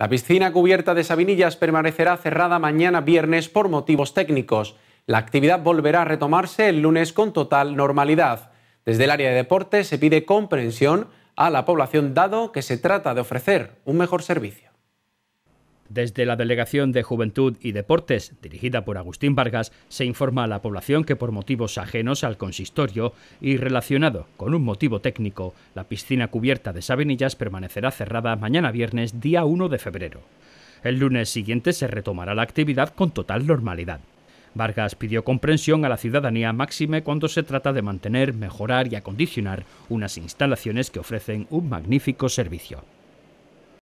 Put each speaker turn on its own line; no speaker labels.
La piscina cubierta de Sabinillas permanecerá cerrada mañana viernes por motivos técnicos. La actividad volverá a retomarse el lunes con total normalidad. Desde el área de deporte se pide comprensión a la población dado que se trata de ofrecer
un mejor servicio. Desde la Delegación de Juventud y Deportes, dirigida por Agustín Vargas, se informa a la población que por motivos ajenos al consistorio y relacionado con un motivo técnico, la piscina cubierta de Sabinillas permanecerá cerrada mañana viernes día 1 de febrero. El lunes siguiente se retomará la actividad con total normalidad. Vargas pidió comprensión a la ciudadanía máxime cuando se trata de mantener, mejorar y acondicionar unas instalaciones que ofrecen un magnífico servicio.